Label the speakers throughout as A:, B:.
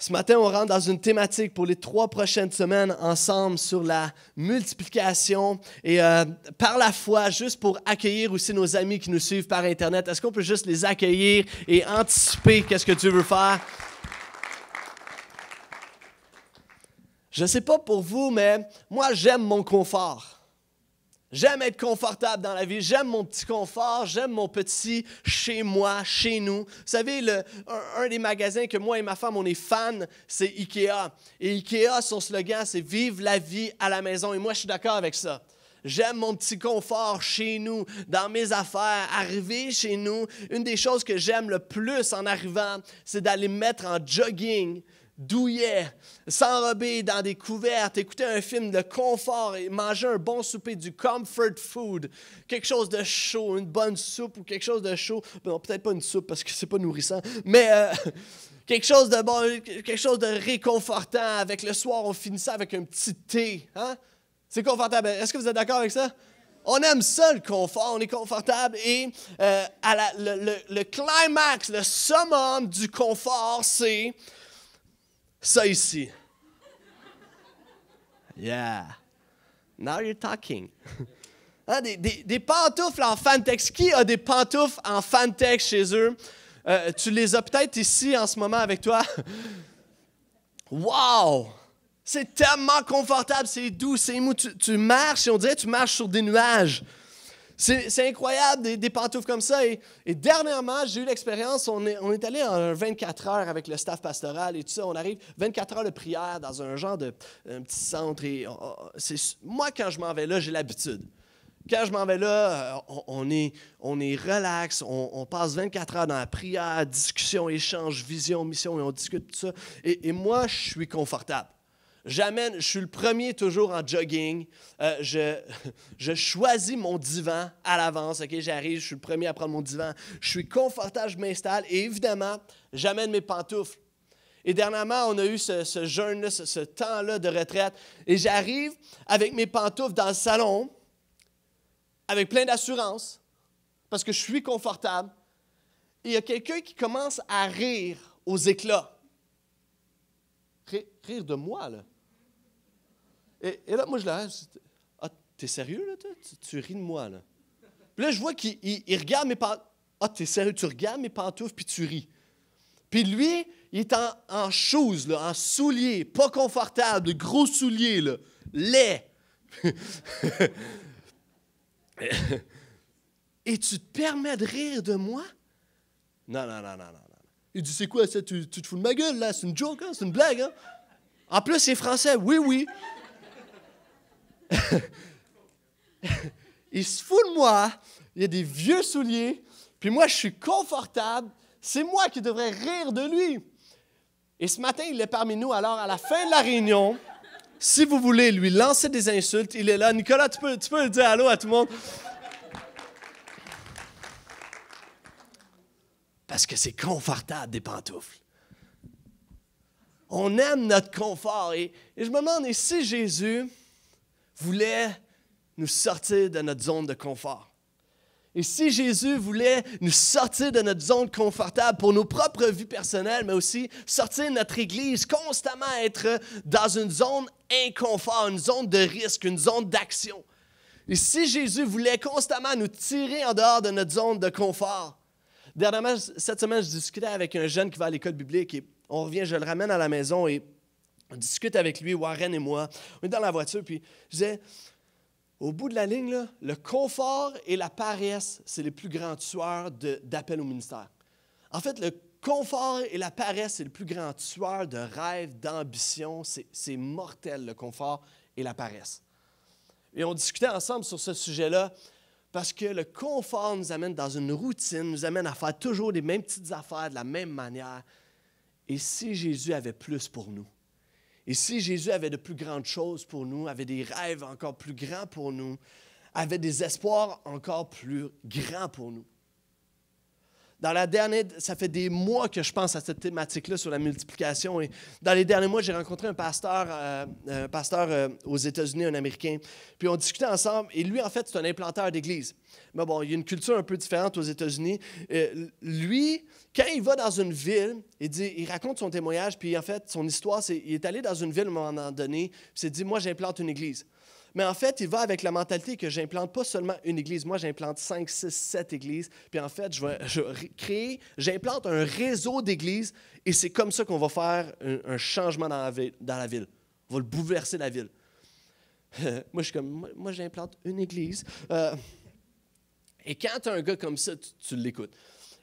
A: Ce matin, on rentre dans une thématique pour les trois prochaines semaines ensemble sur la multiplication et euh, par la foi, juste pour accueillir aussi nos amis qui nous suivent par Internet. Est-ce qu'on peut juste les accueillir et anticiper qu'est-ce que Dieu veut faire? Je ne sais pas pour vous, mais moi, j'aime mon confort. J'aime être confortable dans la vie, j'aime mon petit confort, j'aime mon petit chez moi, chez nous. Vous savez, le, un, des magasins que moi et ma femme, on est fans, c'est Ikea. Et Ikea, son slogan, c'est Vive la vie à la maison. Et moi, je suis d'accord avec ça. J'aime mon petit confort chez nous, dans mes affaires, arriver chez nous. Une des choses que j'aime le plus en arrivant, c'est d'aller mettre en jogging, douillet, s'enrober dans des couvertes, écouter un film de confort et manger un bon souper, du comfort food, quelque chose de chaud, une bonne soupe ou quelque chose de chaud. Ben non, peut-être pas une soupe parce que c'est pas nourrissant, mais euh, quelque chose de bon, quelque chose de réconfortant. Avec le soir, on finit ça avec un petit thé. Hein? C'est confortable. Est-ce que vous êtes d'accord avec ça? On aime ça, le confort, on est confortable. Et euh, à le, le climax, le summum du confort, c'est ça ici. Yeah. Now you're talking. Hein, des, pantoufles en Fantex. Qui a des pantoufles en Fantex chez eux? Euh, tu les as peut-être ici en ce moment avec toi. Wow! C'est tellement confortable, c'est doux, c'est mou. Tu, tu, marches et on dirait tu marches sur des nuages. C'est incroyable, des, pantoufles comme ça. Et, dernièrement, j'ai eu l'expérience, on est, allé en 24 heures avec le staff pastoral et tout ça. On arrive 24 heures de prière dans un genre de petit centre. Et moi, quand je m'en vais là, j'ai l'habitude quand je m'en vais là, euh, on, est, on relax, on, passe 24 heures dans la prière, discussion, échange, vision, mission, et on discute tout ça. et moi, je suis confortable je suis le premier toujours en jogging. Euh, je, choisis mon divan à l'avance. Ok, j'arrive, je suis le premier à prendre mon divan. Je suis confortable, je m'installe et évidemment, j'amène mes pantoufles. Et dernièrement, on a eu ce, ce jeûne-là, ce, temps-là de retraite. Et j'arrive avec mes pantoufles dans le salon, avec plein d'assurance, parce que je suis confortable. Et il y a quelqu'un qui commence à rire aux éclats. rire de moi, là. Et, là, moi, je l'arrête. « Ah, t'es sérieux, là? Tu, tu, ris de moi, là. Puis là, je vois qu'il regarde mes pantoufles. Ah, t'es sérieux? Tu regardes mes pantoufles, puis tu ris. Puis lui, il est en, en là, en soulier, pas confortable, gros souliers, là, Lait. « et tu te permets de rire de moi? Non, non, non, non, non. Il dit, c'est quoi ça? Tu, tu, te fous de ma gueule, là? C'est une joke, hein? C'est une blague, hein? En plus, c'est français. Oui, oui il se fout de moi, il y a des vieux souliers, puis moi je suis confortable, c'est moi qui devrais rire de lui. Et ce matin, il est parmi nous, alors à la fin de la réunion, si vous voulez lui lancer des insultes, il est là. Nicolas, tu peux, tu peux dire allô à tout le monde. Parce que c'est confortable des pantoufles. On aime notre confort. Et, et je me demande, et si Jésus, voulait nous sortir de notre zone de confort. Et si Jésus voulait nous sortir de notre zone confortable pour nos propres vies personnelles, mais aussi sortir de notre Église, constamment être dans une zone inconfort, une zone de risque, une zone d'action. Et si Jésus voulait constamment nous tirer en dehors de notre zone de confort, dernièrement, cette semaine, je discutais avec un jeune qui va à l'école biblique et on revient, je le ramène à la maison et on discute avec lui, Warren et moi. On est dans la voiture, puis je disais, au bout de la ligne, le confort et la paresse, c'est les plus grands tueurs d'appel au ministère. En fait, le confort et la paresse, c'est le plus grand tueur de rêve, d'ambition. C'est mortel, le confort et la paresse. Et on discutait ensemble sur ce sujet-là parce que le confort nous amène dans une routine, nous amène à faire toujours les mêmes petites affaires de la même manière. Et si Jésus avait plus pour nous? Et si Jésus avait de plus grandes choses pour nous, avait des rêves encore plus grands pour nous, avait des espoirs encore plus grands pour nous, dans la dernière, ça fait des mois que je pense à cette thématique-là sur la multiplication. Et dans les derniers mois, j'ai rencontré un pasteur, euh, pasteur euh, aux États-Unis, un Américain. Puis on discutait ensemble. Et lui, en fait, c'est un implanteur d'église. Mais bon, il y a une culture un peu différente aux États-Unis. Euh, lui, quand il va dans une ville, il, il raconte son témoignage. Puis en fait, son histoire, c'est il est allé dans une ville à un moment donné. Puis s'est dit, moi, j'implante une église. Mais en fait, il va avec la mentalité que j'implante pas seulement une église. Moi, j'implante 5, 6, 7 églises. Puis en fait, je vais créer, j'implante un réseau d'églises et c'est comme ça qu'on va faire un, changement dans la, ville, dans la ville. On va le bouleverser la ville. moi, je comme, moi, j'implante une église. Euh, et quand tu as un gars comme ça, tu, tu l'écoutes.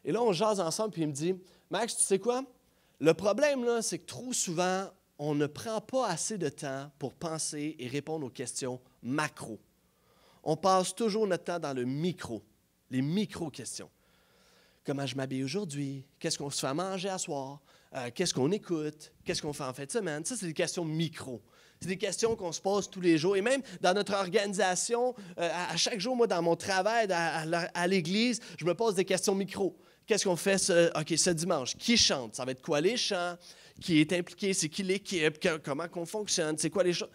A: Et là, on jase ensemble, puis il me dit, Max, tu sais quoi? Le problème, là, c'est que trop souvent, on ne prend pas assez de temps pour penser et répondre aux questions macro. On passe toujours notre temps dans le micro, les micro-questions. Comment je m'habille aujourd'hui? Qu'est-ce qu'on se fait à manger à soir? Euh, qu'est-ce qu'on écoute? Qu'est-ce qu'on fait en fin de semaine? Ça, c'est des questions micro. C'est des questions qu'on se pose tous les jours. Et même dans notre organisation, euh, à, chaque jour, moi, dans mon travail, à, l'église, je me pose des questions micro. Qu'est-ce qu'on fait ce, ce dimanche? Qui chante? Ça va être quoi les chants? qui est impliqué, c'est qui l'équipe, comment qu'on fonctionne, c'est quoi les choses.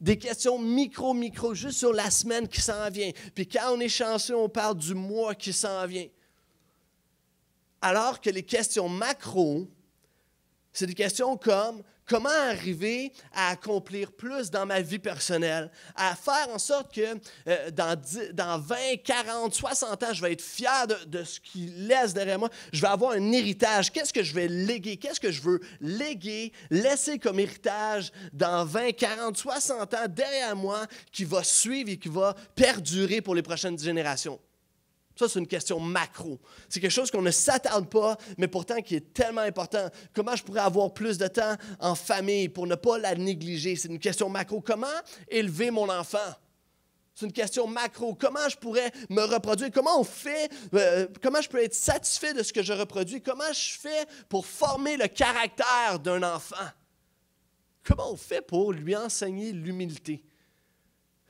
A: Des questions micro, micro, juste sur la semaine qui s'en vient. Puis quand on est chanceux, on parle du mois qui s'en vient. Alors que les questions macro, c'est des questions comme Comment arriver à accomplir plus dans ma vie personnelle, à faire en sorte que euh, dans, dans 20, 40, 60 ans, je vais être fier de, ce qu'il laisse derrière moi. Je vais avoir un héritage. Qu'est-ce que je vais léguer? Qu'est-ce que je veux léguer, laisser comme héritage dans 20, 40, 60 ans derrière moi qui va suivre et qui va perdurer pour les prochaines générations? c'est une question macro. C'est quelque chose qu'on ne s'attarde pas, mais pourtant qui est tellement important. Comment je pourrais avoir plus de temps en famille pour ne pas la négliger? C'est une question macro. Comment élever mon enfant? C'est une question macro. Comment je pourrais me reproduire? Comment on fait? Euh, comment je peux être satisfait de ce que je reproduis? Comment je fais pour former le caractère d'un enfant? Comment on fait pour lui enseigner l'humilité?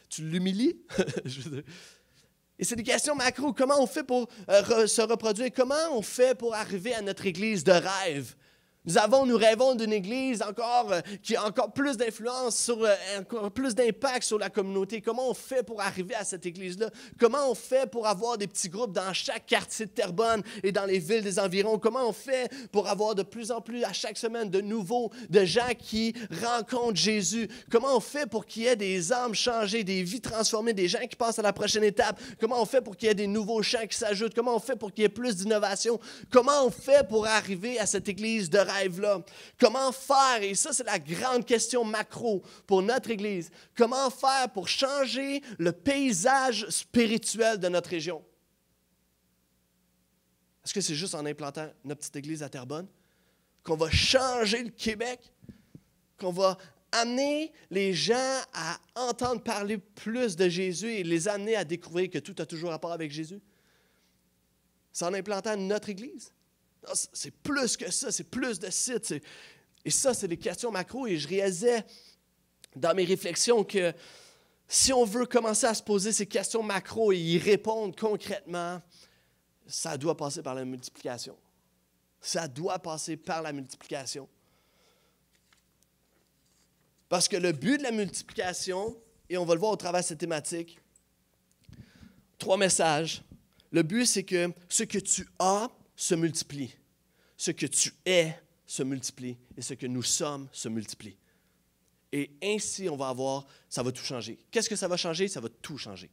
A: Tu l'humilies? Et c'est des questions macro. Comment on fait pour euh, se reproduire? Comment on fait pour arriver à notre église de rêve? Nous avons, nous rêvons d'une église encore euh, qui a encore plus d'influence euh, encore plus d'impact sur la communauté. Comment on fait pour arriver à cette église-là Comment on fait pour avoir des petits groupes dans chaque quartier de Terrebonne et dans les villes des environs Comment on fait pour avoir de plus en plus à chaque semaine de nouveaux de gens qui rencontrent Jésus Comment on fait pour qu'il y ait des âmes changées, des vies transformées, des gens qui passent à la prochaine étape Comment on fait pour qu'il y ait des nouveaux chants qui s'ajoutent Comment on fait pour qu'il y ait plus d'innovation Comment on fait pour arriver à cette église de Comment faire? Et ça, c'est la grande question macro pour notre Église. Comment faire pour changer le paysage spirituel de notre région? Est-ce que c'est juste en implantant notre petite Église à Terrebonne qu'on va changer le Québec? Qu'on va amener les gens à entendre parler plus de Jésus et les amener à découvrir que tout a toujours rapport avec Jésus? C'est en implantant notre Église. Ah, c'est plus que ça, c'est plus de sites. Et ça, c'est des questions macro. Et je réalisais dans mes réflexions que si on veut commencer à se poser ces questions macro et y répondre concrètement, ça doit passer par la multiplication. Ça doit passer par la multiplication. Parce que le but de la multiplication, et on va le voir au travers de cette thématique, trois messages. Le but, c'est que ce que tu as se multiplie ce que tu es se multiplie et ce que nous sommes se multiplie. Et ainsi, on va avoir, ça va tout changer. Qu'est-ce que ça va changer? Ça va tout changer.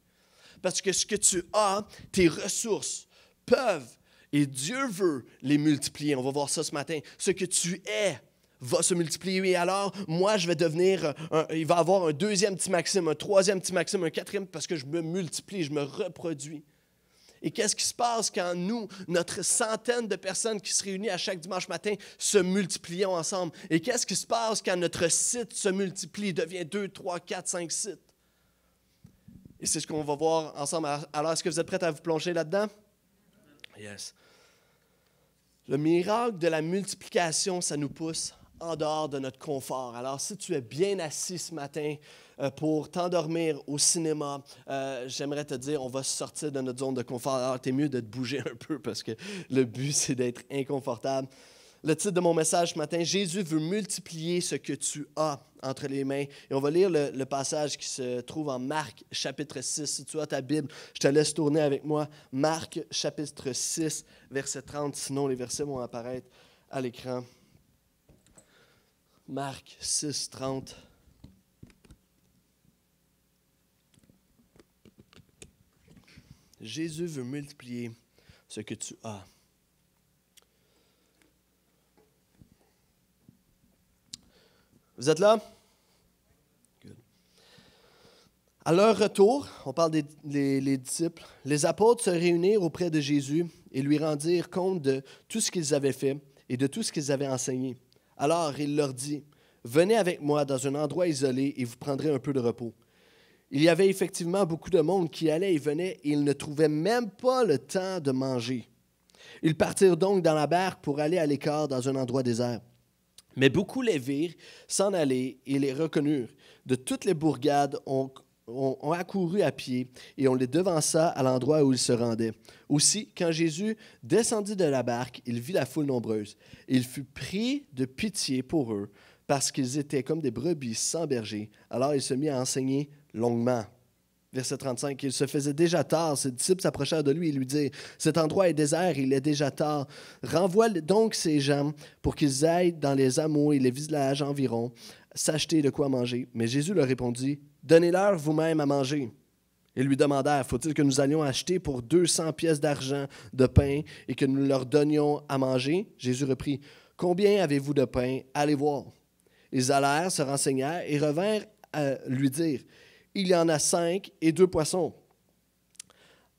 A: Parce que ce que tu as, tes ressources peuvent et Dieu veut les multiplier. On va voir ça ce matin. Ce que tu es va se multiplier. Et alors, moi, je vais devenir, il va avoir un deuxième petit maxime, un troisième petit maximum un quatrième, parce que je me multiplie, je me reproduis. Et qu'est-ce qui se passe quand nous, notre centaine de personnes qui se réunissent à chaque dimanche matin, se multiplions ensemble? Et qu'est-ce qui se passe quand notre site se multiplie, devient 2, 3, 4, 5 sites? Et c'est ce qu'on va voir ensemble. Alors, est-ce que vous êtes prêts à vous plonger là-dedans? Yes. Le miracle de la multiplication, ça nous pousse en dehors de notre confort. Alors, si tu es bien assis ce matin, euh, pour t'endormir au cinéma, euh, j'aimerais te dire, on va sortir de notre zone de confort. Alors, ah, t'es mieux de te bouger un peu parce que le but, c'est d'être inconfortable. Le titre de mon message ce matin, Jésus veut multiplier ce que tu as entre les mains. Et on va lire le, le passage qui se trouve en Marc chapitre 6. Si tu as ta Bible, je te laisse tourner avec moi. Marc chapitre 6, verset 30. Sinon, les versets vont apparaître à l'écran. Marc 6, 30. Jésus veut multiplier ce que tu as. Vous êtes là? À leur retour, on parle des disciples, les apôtres se réunirent auprès de Jésus et lui rendirent compte de tout ce qu'ils avaient fait et de tout ce qu'ils avaient enseigné. Alors il leur dit, Venez avec moi dans un endroit isolé et vous prendrez un peu de repos. Il y avait effectivement beaucoup de monde qui allait et venait et ils ne trouvaient même pas le temps de manger. Ils partirent donc dans la barque pour aller à l'écart dans un endroit désert. Mais beaucoup les virent s'en aller et les reconnurent. De toutes les bourgades, on, accourut à pied et on les devança à l'endroit où ils se rendaient. Aussi, quand Jésus descendit de la barque, il vit la foule nombreuse. Il fut pris de pitié pour eux parce qu'ils étaient comme des brebis sans berger. Alors il se mit à enseigner longuement. Verset 35, il se faisait déjà tard, ses disciples s'approchèrent de lui et lui dirent, cet endroit est désert, il est déjà tard. Renvoie donc ces gens pour qu'ils aillent dans les hameaux et les villages environ, s'acheter de quoi manger. Mais Jésus leur répondit, donnez-leur vous-même à manger. Ils lui demandèrent, faut-il que nous allions acheter pour 200 pièces d'argent de pain et que nous leur donnions à manger? Jésus reprit, Combien avez-vous de pain? Allez voir. Ils allèrent, se renseignèrent et revinrent euh, lui dire, il y en a cinq et deux poissons.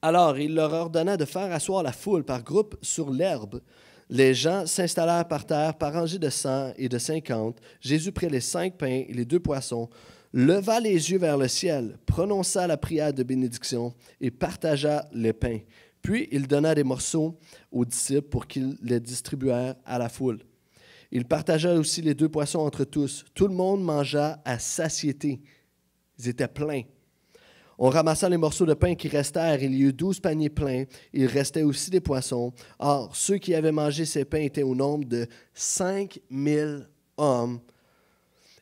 A: Alors il leur ordonna de faire asseoir la foule par groupe sur l'herbe. Les gens s'installèrent par terre par rangées de cent et de cinquante. Jésus prit les cinq pains et les deux poissons, leva les yeux vers le ciel, prononça la prière de bénédiction et partagea les pains. Puis il donna des morceaux aux disciples pour qu'ils les distribuèrent à la foule. Il partagea aussi les deux poissons entre tous. Tout le monde mangea à satiété. Ils étaient pleins. On ramassa les morceaux de pain qui restèrent, il y eut douze paniers pleins. Il restait aussi des poissons. Or, ceux qui avaient mangé ces pains étaient au nombre de cinq mille hommes.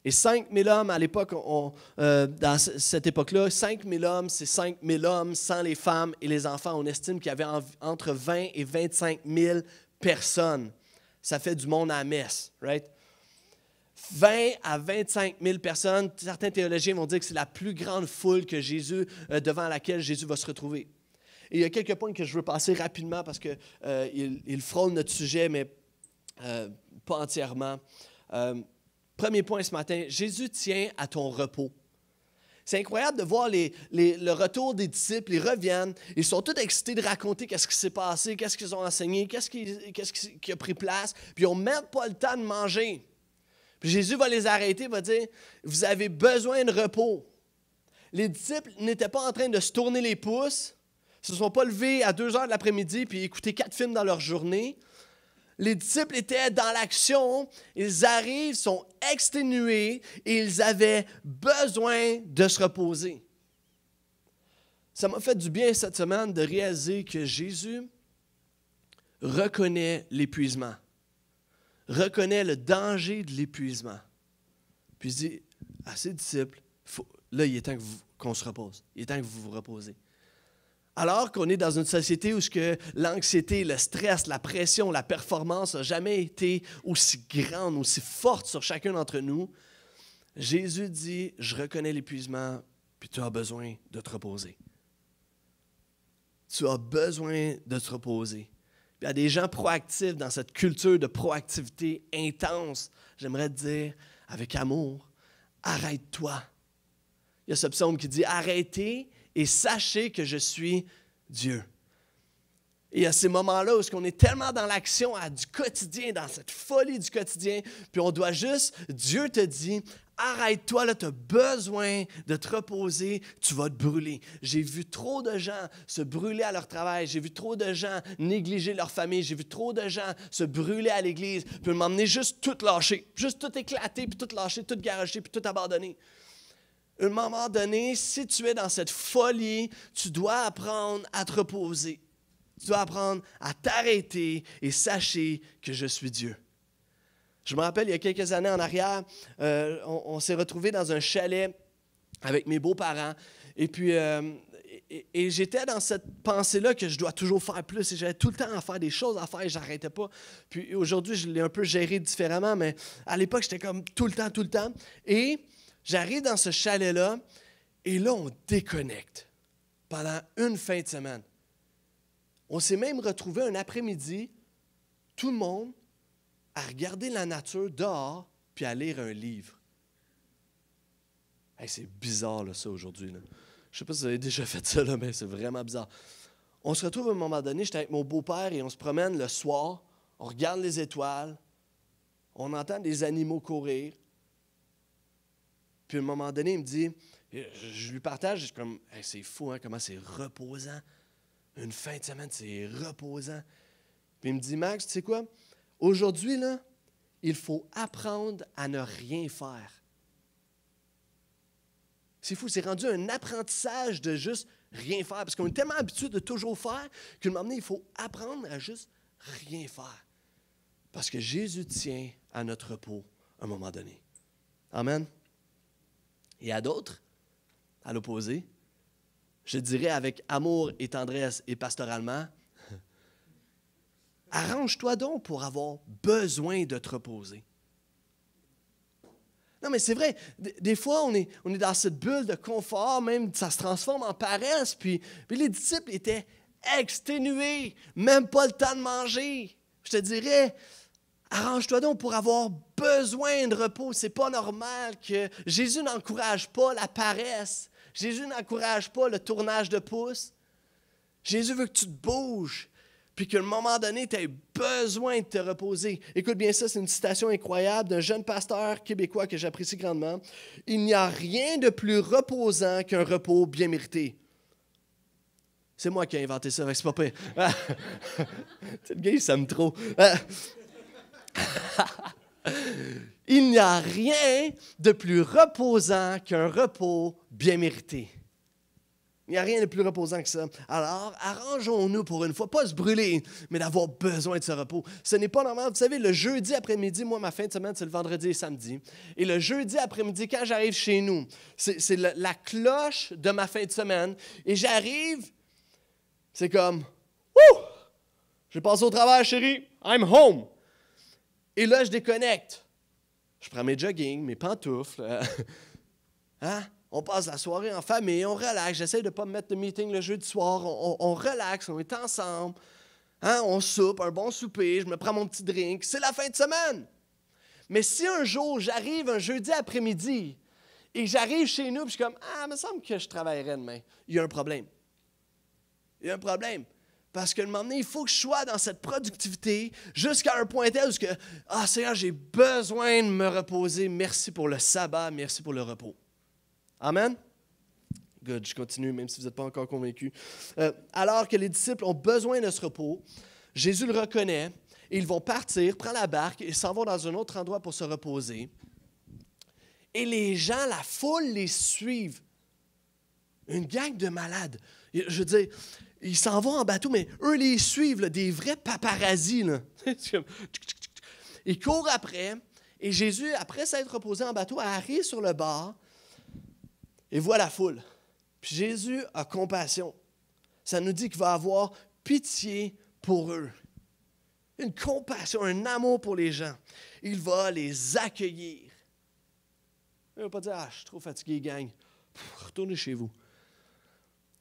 A: Et 5000 hommes, à l'époque, euh, dans cette époque-là, 5000 hommes, c'est 5000 hommes sans les femmes et les enfants. On estime qu'il y avait entre 20 et 25 000 personnes. Ça fait du monde à la messe, right? 20 à 25 000 personnes. Certains théologiens vont dire que c'est la plus grande foule que Jésus, euh, devant laquelle Jésus va se retrouver. il y a quelques points que je veux passer rapidement parce qu'ils euh, frôlent notre sujet, mais euh, pas entièrement. Euh, premier point ce matin, Jésus tient à ton repos. C'est incroyable de voir le retour des disciples. Ils reviennent. Ils sont tous excités de raconter qu'est-ce qui s'est passé, qu'est-ce qu'ils ont enseigné, qu'est-ce qui, qui, a pris place. Puis ils n'ont même pas le temps de manger. Puis Jésus va les arrêter, va dire, vous avez besoin de repos. Les disciples n'étaient pas en train de se tourner les pouces, se sont pas levés à 2 heures de l'après-midi puis écouter quatre films dans leur journée. Les disciples étaient dans l'action, ils arrivent, sont exténués et ils avaient besoin de se reposer. Ça m'a fait du bien cette semaine de réaliser que Jésus reconnaît l'épuisement reconnaît le danger de l'épuisement. Puis il dit à ses disciples, là, il est temps qu'on se repose. Il est temps que vous vous reposez. Alors qu'on est dans une société où l'anxiété, le stress, la pression, la performance n'a jamais été aussi grande, aussi forte sur chacun d'entre nous, Jésus dit, je reconnais l'épuisement, puis tu as besoin de te reposer. Tu as besoin de te reposer y a des gens proactifs dans cette culture de proactivité intense, j'aimerais te dire avec amour, arrête-toi. Il y a ce psaume qui dit arrêtez et sachez que je suis Dieu. Et à ces moments-là où on est tellement dans l'action du quotidien, dans cette folie du quotidien, puis on doit juste, Dieu te dit, arrête-toi, là, tu as besoin de te reposer, tu vas te brûler. J'ai vu trop de gens se brûler à leur travail, j'ai vu trop de gens négliger leur famille, j'ai vu trop de gens se brûler à l'église, puis m'emmener juste tout lâcher, juste tout éclater, puis tout lâcher, tout garager, puis tout abandonner. À un moment donné, si tu es dans cette folie, tu dois apprendre à te reposer. Tu dois apprendre à t'arrêter et sachez que je suis Dieu. Je me rappelle, il y a quelques années en arrière, euh, on, s'est retrouvé dans un chalet avec mes beaux-parents. Et puis, euh, j'étais dans cette pensée-là que je dois toujours faire plus. Et j'avais tout le temps à faire des choses à faire et j'arrêtais pas. Puis aujourd'hui, je l'ai un peu géré différemment, mais à l'époque, j'étais comme tout le temps, tout le temps. Et j'arrive dans ce chalet-là et là, on déconnecte pendant une fin de semaine. On s'est même retrouvé un après-midi, tout le monde, à regarder la nature dehors puis à lire un livre. c'est bizarre ça aujourd'hui. Je ne sais pas si vous avez déjà fait ça, mais c'est vraiment bizarre. On se retrouve à un moment donné, j'étais avec mon beau-père et on se promène le soir, on regarde les étoiles, on entend des animaux courir. Puis à un moment donné, il me dit, je lui partage, je suis comme, c'est fou, hein, comment c'est reposant. Une fin de semaine, c'est reposant. Puis il me dit, Max, tu sais quoi? Aujourd'hui, là, il faut apprendre à ne rien faire. C'est fou, c'est rendu un apprentissage de juste rien faire. Parce qu'on est tellement habitué de toujours faire qu'une moment donné, il faut apprendre à juste rien faire. Parce que Jésus tient à notre repos à un moment donné. Amen. Et à d'autres, à l'opposé, je dirais avec amour et tendresse et pastoralement, Arrange-toi donc pour avoir besoin de te reposer. Non, mais c'est vrai, des fois, on est, on est dans cette bulle de confort, même ça se transforme en paresse, puis, les disciples étaient exténués, même pas le temps de manger. Je te dirais, arrange-toi donc pour avoir besoin de repos. C'est pas normal que Jésus n'encourage pas la paresse. Jésus n'encourage pas le tournage de pouce. Jésus veut que tu te bouges puis qu'à un moment donné, tu as besoin de te reposer. Écoute bien ça, c'est une citation incroyable d'un jeune pasteur québécois que j'apprécie grandement. Il n'y a rien de plus reposant qu'un repos bien mérité. C'est moi qui ai inventé ça, c'est pas pire. Cette gueule, ça me trop. Il n'y a rien de plus reposant qu'un repos bien mérité. Il n'y a rien de plus reposant que ça. Alors, arrangeons-nous pour une fois, pas se brûler, mais d'avoir besoin de ce repos. Ce n'est pas normal. Vous savez, le jeudi après-midi, moi, ma fin de semaine, c'est le vendredi et samedi. Et le jeudi après-midi, quand j'arrive chez nous, c'est la, cloche de ma fin de semaine. Et j'arrive, c'est comme, Wouh! je passé au travail, chérie. I'm home. Et là, je déconnecte. Je prends mes jogging, mes pantoufles. Euh, hein? on passe la soirée en famille, on relaxe. J'essaie de ne pas me mettre de meeting le jeudi soir. On, relaxe, on est ensemble. Hein, on soupe, un bon souper, je me prends mon petit drink. C'est la fin de semaine. Mais si un jour, j'arrive un jeudi après-midi et j'arrive chez nous, puis je suis comme Ah, il me semble que je travaillerai demain. Il y a un problème. Il y a un problème. Parce que un moment donné, il faut que je sois dans cette productivité jusqu'à un point tel où que, ah Seigneur, j'ai besoin de me reposer. Merci pour le sabbat, merci pour le repos. Amen? Good, je continue, même si vous n'êtes pas encore convaincu. Euh, alors que les disciples ont besoin de ce repos, Jésus le reconnaît et ils vont partir, prendre la barque et s'en vont dans un autre endroit pour se reposer. Et les gens, la foule, les suivent. Une gang de malades. Je veux dire, ils s'en vont en bateau, mais eux les suivent, des vrais paparazzis. ils courent après, et Jésus, après s'être reposé en bateau, arrive sur le bord et voit la foule. Puis Jésus a compassion. Ça nous dit qu'il va avoir pitié pour eux. Une compassion, un amour pour les gens. Il va les accueillir. Il ne va pas dire, ah, je suis trop fatigué, gang. retournez chez vous.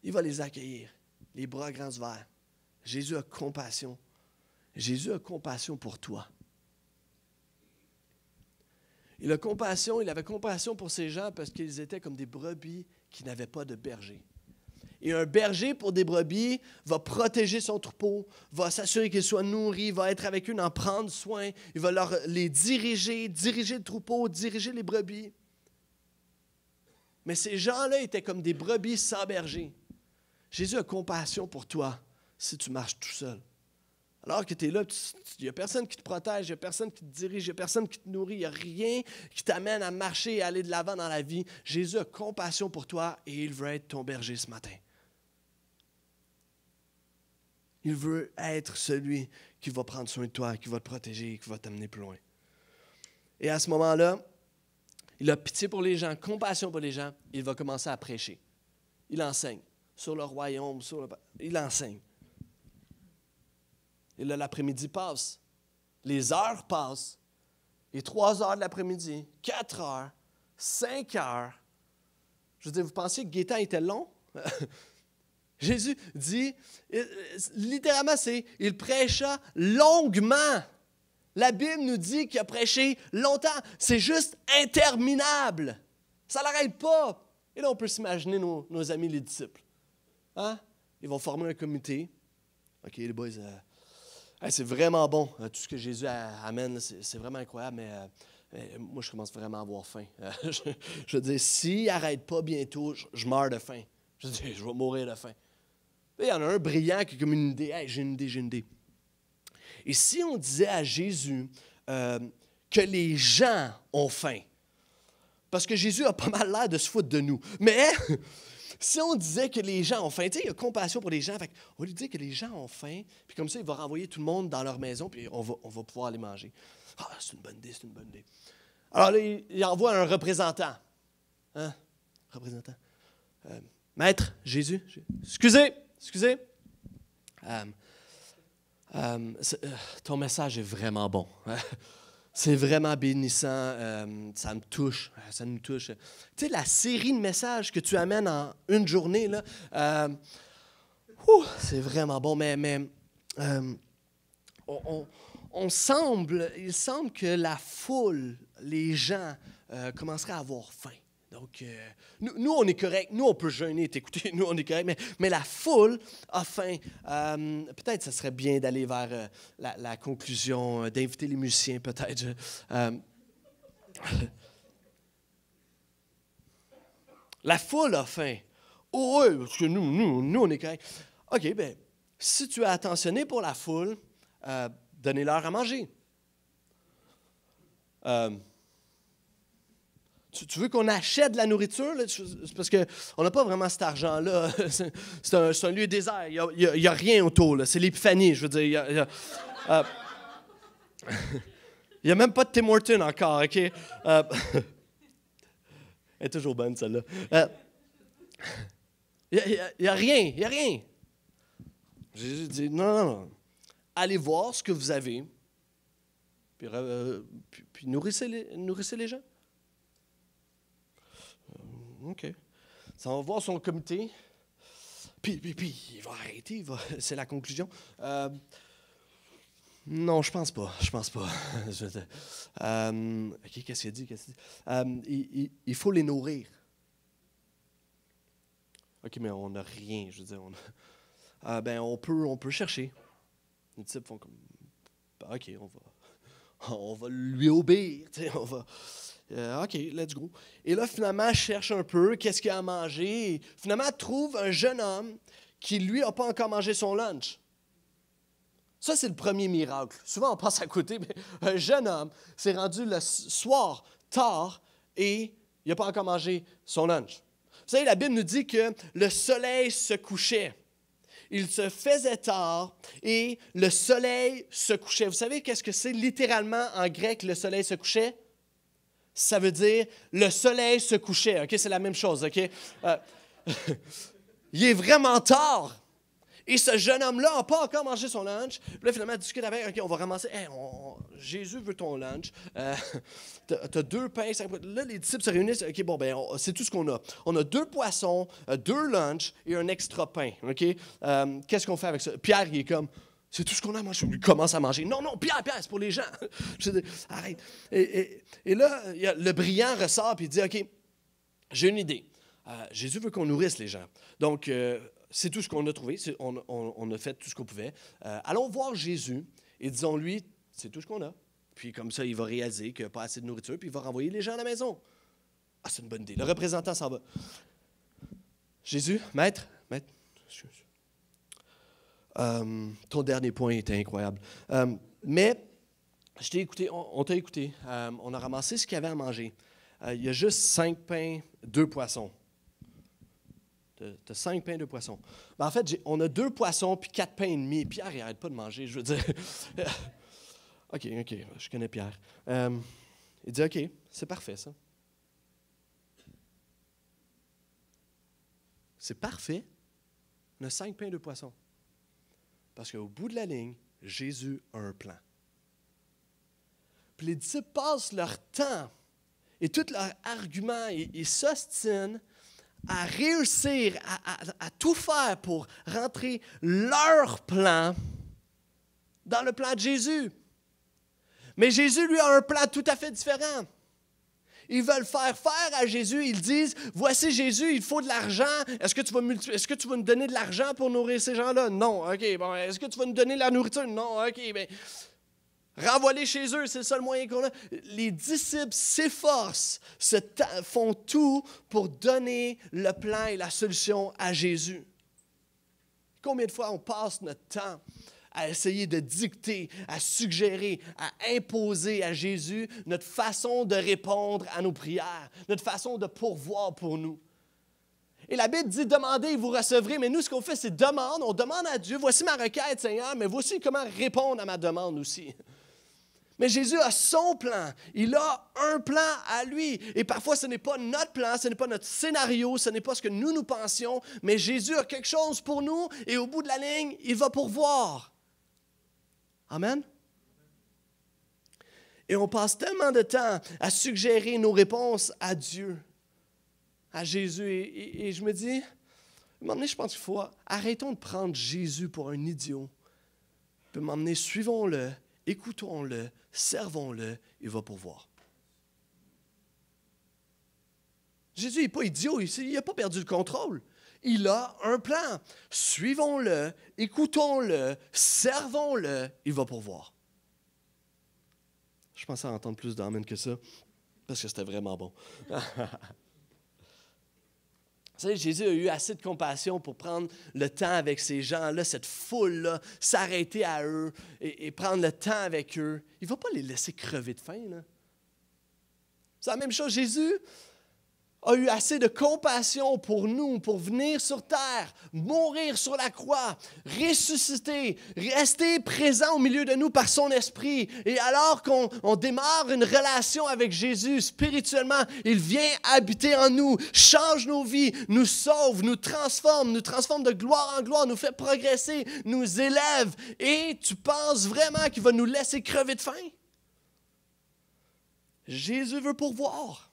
A: Il va les accueillir, les bras grands ouverts. Jésus a compassion. Jésus a compassion pour toi. Il a compassion, il avait compassion pour ces gens parce qu'ils étaient comme des brebis qui n'avaient pas de berger. Et un berger pour des brebis va protéger son troupeau, va s'assurer qu'ils soient nourris, va être avec eux, en prendre soin, il va leur, les diriger, diriger le troupeau, diriger les brebis. Mais ces gens-là étaient comme des brebis sans berger. Jésus a compassion pour toi si tu marches tout seul. Alors que tu es là, il n'y a personne qui te protège, il n'y a personne qui te dirige, il n'y a personne qui te nourrit, il n'y a rien qui t'amène à marcher et à aller de l'avant dans la vie. Jésus a compassion pour toi et il veut être ton berger ce matin. Il veut être celui qui va prendre soin de toi, qui va te protéger, qui va t'amener plus loin. Et à ce moment-là, il a pitié pour les gens, compassion pour les gens, il va commencer à prêcher. Il enseigne sur le royaume, sur il enseigne. Et là, l'après-midi passe. Les heures passent. Et trois heures de l'après-midi, quatre heures, cinq heures. Je veux dire, vous pensiez que Gaétan était long? Jésus dit, euh, euh, littéralement, c'est il prêcha longuement. La Bible nous dit qu'il a prêché longtemps. C'est juste interminable. Ça l'arrête pas. Et là, on peut s'imaginer nos, amis les disciples. Hein? Ils vont former un comité. OK, les boys, euh, c'est vraiment bon, euh, tout ce que Jésus amène, c'est vraiment incroyable, mais, euh, moi, je commence vraiment à avoir faim. Euh, je, dis veux dire, s'il n'arrête pas bientôt, je, meurs de faim. Je veux dire, je vais mourir de faim. Il y en a un brillant qui a comme une idée. j'ai une idée, j'ai une idée. Et si on disait à Jésus que les gens ont faim, parce que Jésus a pas mal l'air de se foutre de nous, mais si on disait que les gens ont faim, tu sais, il y a compassion pour les gens, fait, on lui dit que les gens ont faim, puis comme ça, il va renvoyer tout le monde dans leur maison, puis on va, on va pouvoir les manger. Ah, c'est une bonne idée, c'est une bonne idée. Alors là, il, envoie un représentant. Hein? Représentant. Euh, maître, Jésus, excusez, excusez. Euh, euh, ton message est vraiment bon. C'est vraiment bénissant. Euh, ça me touche. Euh, ça nous touche. Tu sais, la série de messages que tu amènes en une journée, là, euh, c'est vraiment bon. Mais, mais on, semble, il semble que la foule, les gens, commenceraient à avoir faim. Donc, euh, nous, on est correct. Nous, on peut jeûner, t'écouter. Nous, on est correct. Mais, la foule a faim. Euh, peut-être ce serait bien d'aller vers euh, la, conclusion, d'inviter les musiciens, peut-être. la foule a faim. Oh, oui, parce que nous, nous, nous, on est correct. OK, bien, si tu es attentionné pour la foule, donnez-leur à manger tu, veux qu'on achète de la nourriture? Là? Parce qu'on n'a pas vraiment cet argent-là. C'est un, lieu désert. Il n'y a, rien autour. C'est l'épiphanie, je veux dire. Il n'y euh, a, même pas de Tim Horton encore, OK? Euh, elle est toujours bonne, celle-là. Euh, il n'y a, rien, il n'y a rien. Jésus dit, non, non, non. Allez voir ce que vous avez, puis, nourrissez les gens. OK. Ça va voir son comité. Puis, puis, puis, il va arrêter, c'est la conclusion. Euh, non, je pense pas. Je pense pas. euh, qu'est-ce qu'il dit? il, dit? Euh, il, il, faut les nourrir. OK, mais on n'a rien, je veux dire. On, euh, ben, on, peut, on peut chercher. Les types font comme... Bah, OK, on va, on va lui obéir. On va... Euh, OK, let's go. Et là, finalement, cherche un peu qu'est-ce qu'il a mangé. finalement, trouve un jeune homme qui, lui, n'a pas encore mangé son lunch. Ça, c'est le premier miracle. Souvent, on passe à côté, mais un jeune homme s'est rendu le soir tard et il n'a pas encore mangé son lunch. Vous savez, la Bible nous dit que le soleil se couchait. Il se faisait tard et le soleil se couchait. Vous savez qu'est-ce que c'est littéralement en grec le soleil se couchait? ça veut dire le soleil se couchait. OK, c'est la même chose. OK? Euh, il est vraiment tard. Et ce jeune homme-là n'a pas encore mangé son lunch. Puis là, finalement, il discute avec, OK, on va ramasser. Hey, Jésus veut ton lunch. Euh, tu as deux pains. Là, les disciples se réunissent. OK, bon, ben, c'est tout ce qu'on a. On a deux poissons, euh, deux lunchs et un extra pain. OK? Qu'est-ce qu'on fait avec ça? Pierre, il est comme, c'est tout ce qu'on a à manger. Il commence à manger. Non, non, Pierre, Pierre, c'est pour les gens. Arrête. Et, et là, le brillant ressort et dit, OK, j'ai une idée. Euh, Jésus veut qu'on nourrisse les gens. Donc, euh, c'est tout ce qu'on a trouvé. On, a fait tout ce qu'on pouvait. Euh, allons voir Jésus et disons-lui, c'est tout ce qu'on a. Puis comme ça, il va réaliser qu'il n'y a pas assez de nourriture, puis il va renvoyer les gens à la maison. Ah, c'est une bonne idée. Le représentant s'en va. Jésus, maître, maître, euh, ton dernier point était incroyable. Euh, mais je t'ai écouté, on, t'a écouté. Euh, on a ramassé ce qu'il y avait à manger. il y a juste cinq pains, deux poissons. Tu as cinq pains, deux poissons. Ben, en fait, on a deux poissons puis quatre pains et demi. Pierre, il n'arrête pas de manger, je veux dire. OK, OK, je connais Pierre. il dit OK, c'est parfait ça. C'est parfait. On a cinq pains, deux poissons. Parce qu'au bout de la ligne, Jésus a un plan. Puis les disciples passent leur temps et tout leur argument, et s'ostinent à réussir à, tout faire pour rentrer leur plan dans le plan de Jésus. Mais Jésus, lui, a un plan tout à fait différent. Ils veulent faire faire à Jésus. Ils disent Voici Jésus, il faut de l'argent. Est-ce que, tu vas est-ce que tu vas nous donner de l'argent pour nourrir ces gens-là Non. OK. Bon, est-ce que tu vas nous donner de la nourriture Non. OK. Bien, renvoie chez eux, c'est le seul moyen qu'on a. Les disciples s'efforcent, font tout pour donner le plan et la solution à Jésus. Combien de fois on passe notre temps à essayer de dicter, à suggérer, à imposer à Jésus notre façon de répondre à nos prières, notre façon de pourvoir pour nous. Et la Bible dit demandez et vous recevrez, mais nous ce qu'on fait c'est demander. on demande à Dieu, voici ma requête Seigneur, mais voici comment répondre à ma demande aussi. Mais Jésus a son plan. Il a un plan à lui. Et parfois, ce n'est pas notre plan, ce n'est pas notre scénario, ce n'est pas ce que nous nous pensions, mais Jésus a quelque chose pour nous et au bout de la ligne, il va pourvoir. Amen. Et on passe tellement de temps à suggérer nos réponses à Dieu, à Jésus. Et, je me dis, à je pense qu'il faut arrêtons de prendre Jésus pour un idiot. de m'emmener, suivons-le, écoutons-le, servons-le, il va voir. Jésus n'est pas idiot, il n'a pas perdu le contrôle il a un plan. Suivons-le, écoutons-le, servons-le, il va pourvoir. Je pensais entendre plus d'amen que ça, parce que c'était vraiment bon. Vous savez, Jésus a eu assez de compassion pour prendre le temps avec ces gens-là, cette foule-là, s'arrêter à eux et, et, prendre le temps avec eux. Il ne va pas les laisser crever de faim. C'est la même chose, Jésus a eu assez de compassion pour nous pour venir sur terre, mourir sur la croix, ressusciter, rester présent au milieu de nous par son esprit. Et alors qu'on démarre une relation avec Jésus spirituellement, il vient habiter en nous, change nos vies, nous sauve, nous transforme, nous transforme de gloire en gloire, nous fait progresser, nous élève. Et tu penses vraiment qu'il va nous laisser crever de faim? Jésus veut pourvoir.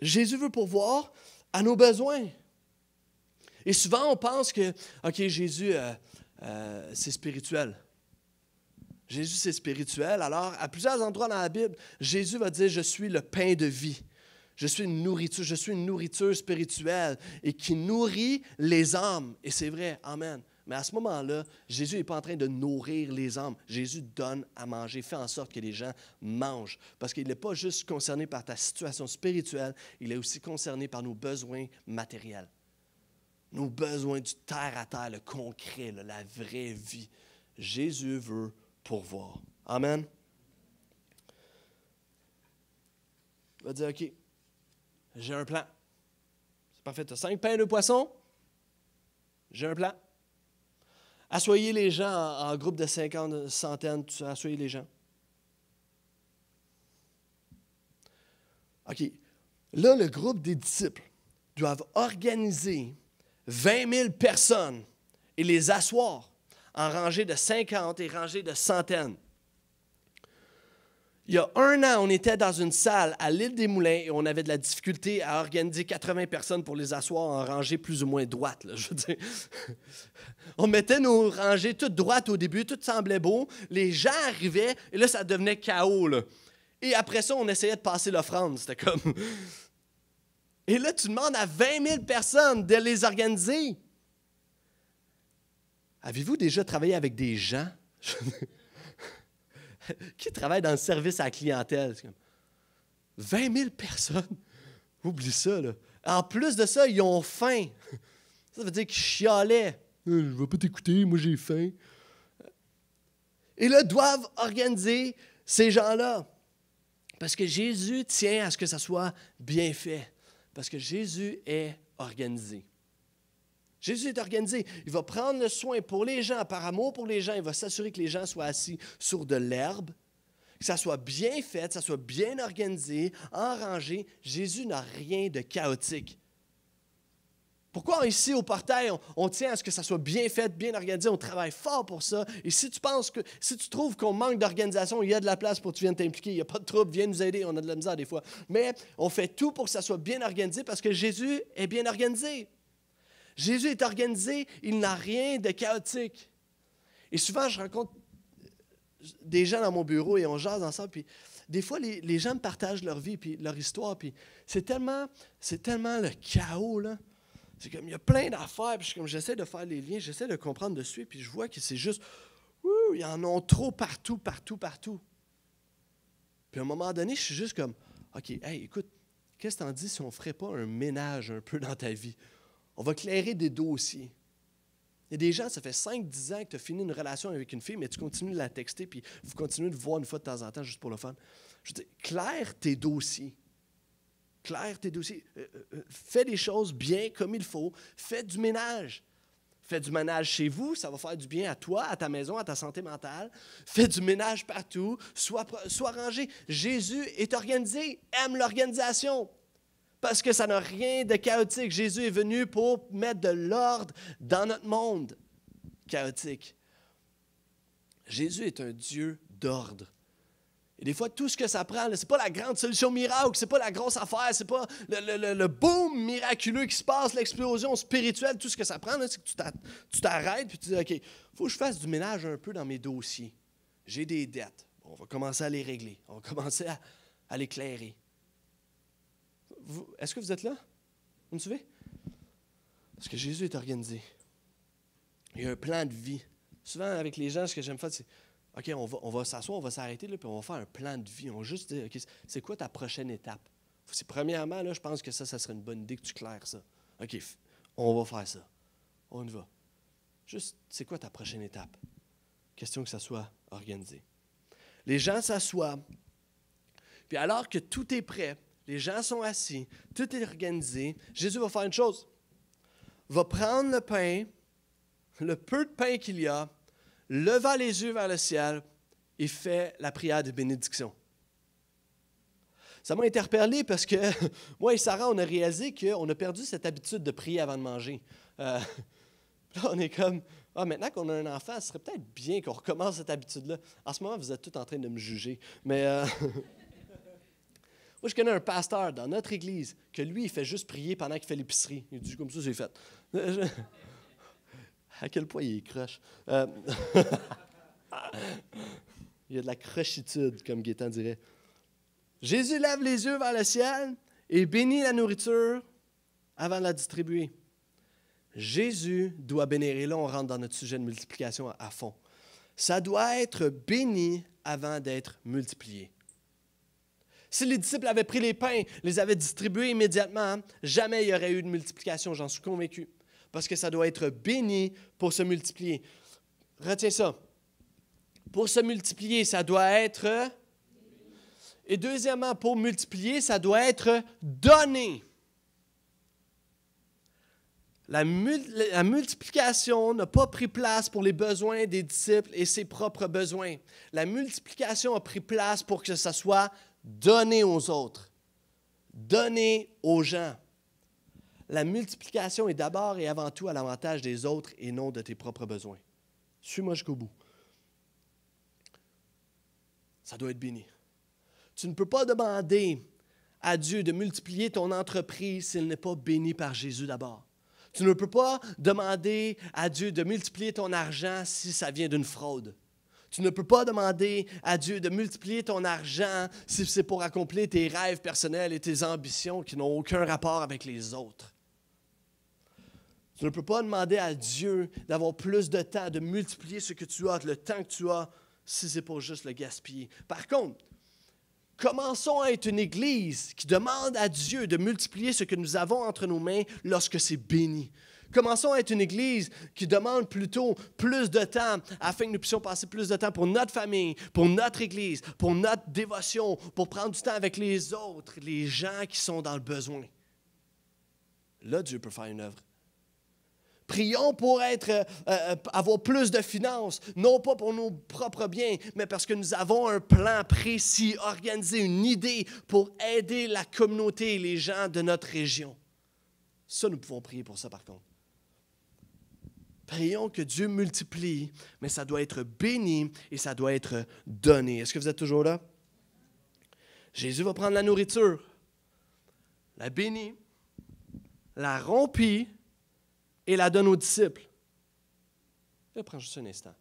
A: Jésus veut pourvoir à nos besoins. Et souvent, on pense que, OK, Jésus, euh, euh, c'est spirituel. Jésus, c'est spirituel. Alors, à plusieurs endroits dans la Bible, Jésus va dire, je suis le pain de vie. Je suis une nourriture, je suis une nourriture spirituelle et qui nourrit les âmes. Et c'est vrai, Amen. Mais à ce moment-là, Jésus n'est pas en train de nourrir les hommes. Jésus donne à manger, fait en sorte que les gens mangent. Parce qu'il n'est pas juste concerné par ta situation spirituelle, il est aussi concerné par nos besoins matériels. Nos besoins du terre à terre, le concret, la vraie vie. Jésus veut pourvoir. Amen. Il va dire, OK, j'ai un plan. C'est parfait, tu as cinq pains de poisson. J'ai un plan. Assoyez les gens en, groupe de 50, centaines, tout les gens. OK. Là, le groupe des disciples doivent organiser 20 000 personnes et les asseoir en rangées de 50 et rangées de centaines. Il y a un an, on était dans une salle à l'île des Moulins et on avait de la difficulté à organiser 80 personnes pour les asseoir en rangées plus ou moins droites. On mettait nos rangées toutes droites au début, tout semblait beau. Les gens arrivaient et là, ça devenait chaos. Et après ça, on essayait de passer l'offrande. C'était comme. Et là, tu demandes à 20 000 personnes de les organiser. Avez-vous déjà travaillé avec des gens? qui travaillent dans le service à la clientèle. Comme 20 000 personnes. Oublie ça, là. En plus de ça, ils ont faim. Ça veut dire qu'ils chialaient. Euh, je ne vais pas t'écouter, moi j'ai faim. Et là, doivent organiser ces gens-là. Parce que Jésus tient à ce que ça soit bien fait. Parce que Jésus est organisé. Jésus est organisé. Il va prendre le soin pour les gens, par amour pour les gens. Il va s'assurer que les gens soient assis sur de l'herbe, que ça soit bien fait, que ça soit bien organisé, en rangée. Jésus n'a rien de chaotique. Pourquoi ici au portail, on, tient à ce que ça soit bien fait, bien organisé, on travaille fort pour ça. Et si tu penses que, si tu trouves qu'on manque d'organisation, il y a de la place pour que tu viennes t'impliquer, il n'y a pas de trouble, viens nous aider, on a de la misère des fois. Mais on fait tout pour que ça soit bien organisé parce que Jésus est bien organisé. Jésus est organisé, il n'a rien de chaotique. Et souvent, je rencontre des gens dans mon bureau et on jase ensemble, puis des fois, les, gens me partagent leur vie, puis leur histoire, puis c'est tellement, c'est tellement le chaos, là. C'est comme, il y a plein d'affaires, puis comme j'essaie de faire les liens, j'essaie de comprendre dessus, puis je vois que c'est juste, il y en a trop partout, partout, partout. Puis à un moment donné, je suis juste comme, OK, écoute, qu'est-ce que t'en dis si on ne ferait pas un ménage un peu dans ta vie? On va clairer des dossiers. Il y a des gens, ça fait 5-10 ans que tu as fini une relation avec une fille, mais tu continues de la texter, puis vous continuez de voir une fois de temps en temps, juste pour le fun. Je dis, claire tes dossiers. Claire tes dossiers. Euh, euh, euh, fais les choses bien comme il faut. Fais du ménage. Fais du ménage chez vous, ça va faire du bien à toi, à ta maison, à ta santé mentale. Fais du ménage partout. Sois, sois rangé. Jésus est organisé. Aime l'organisation parce que ça n'a rien de chaotique. Jésus est venu pour mettre de l'ordre dans notre monde chaotique. Jésus est un Dieu d'ordre. Et des fois, tout ce que ça prend, ce n'est pas la grande solution miracle, ce n'est pas la grosse affaire, ce n'est pas le, le, boom miraculeux qui se passe, l'explosion spirituelle, tout ce que ça prend, c'est que tu t'arrêtes et tu dis, OK, il faut que je fasse du ménage un peu dans mes dossiers. J'ai des dettes. On va commencer à les régler. On va commencer à, à l'éclairer. Est-ce que vous êtes là? Vous me suivez? Parce que Jésus est organisé. Il y a un plan de vie. Souvent, avec les gens, ce que j'aime faire, c'est OK, on va, on va s'asseoir, on va s'arrêter, là, puis on va faire un plan de vie. On va juste dire OK, c'est quoi ta prochaine étape? premièrement, là, je pense que ça, ça serait une bonne idée que tu claires ça. OK, on va faire ça. On y va. Juste, c'est quoi ta prochaine étape? Question que ça soit organisé. Les gens s'assoient. Puis alors que tout est prêt, les gens sont assis, tout est organisé. Jésus va faire une chose va prendre le pain, le peu de pain qu'il y a, leva les yeux vers le ciel et fait la prière de bénédiction. Ça m'a interpellé parce que moi et Sarah, on a réalisé qu'on a perdu cette habitude de prier avant de manger. Euh, là, on est comme, ah, maintenant qu'on a un enfant, ce serait peut-être bien qu'on recommence cette habitude-là. En ce moment, vous êtes tous en train de me juger. Mais. Euh, Moi, je connais un pasteur dans notre église que lui, il fait juste prier pendant qu'il fait l'épicerie. Il dit comme ça, c'est fait. à quel point il est croche. Euh, il y a de la crochitude, comme Gaétan dirait. Jésus lave les yeux vers le ciel et bénit la nourriture avant de la distribuer. Jésus doit bénir. Et là, on rentre dans notre sujet de multiplication à fond. Ça doit être béni avant d'être multiplié. Si les disciples avaient pris les pains, les avaient distribués immédiatement, hein, jamais il y aurait eu de multiplication, j'en suis convaincu. Parce que ça doit être béni pour se multiplier. Retiens ça. Pour se multiplier, ça doit être... Et deuxièmement, pour multiplier, ça doit être donné. La, la, multiplication n'a pas pris place pour les besoins des disciples et ses propres besoins. La multiplication a pris place pour que ça soit Donner aux autres. Donner aux gens. La multiplication est d'abord et avant tout à l'avantage des autres et non de tes propres besoins. Suis-moi jusqu'au bout. Ça doit être béni. Tu ne peux pas demander à Dieu de multiplier ton entreprise s'il n'est pas béni par Jésus d'abord. Tu ne peux pas demander à Dieu de multiplier ton argent si ça vient d'une fraude. Tu ne peux pas demander à Dieu de multiplier ton argent si c'est pour accomplir tes rêves personnels et tes ambitions qui n'ont aucun rapport avec les autres. Tu ne peux pas demander à Dieu d'avoir plus de temps, de multiplier ce que tu as, le temps que tu as, si c'est pour juste le gaspiller. Par contre, commençons à être une église qui demande à Dieu de multiplier ce que nous avons entre nos mains lorsque c'est béni, Commençons à être une église qui demande plutôt plus de temps afin que nous puissions passer plus de temps pour notre famille, pour notre église, pour notre dévotion, pour prendre du temps avec les autres, les gens qui sont dans le besoin. Là, Dieu peut faire une œuvre. Prions pour être, euh, euh, avoir plus de finances, non pas pour nos propres biens, mais parce que nous avons un plan précis, organisé, une idée pour aider la communauté et les gens de notre région. Ça, nous pouvons prier pour ça par contre. Prions que Dieu multiplie, mais ça doit être béni et ça doit être donné. Est-ce que vous êtes toujours là? Jésus va prendre la nourriture, la bénit, la rompit et la donne aux disciples. Je prends juste un instant.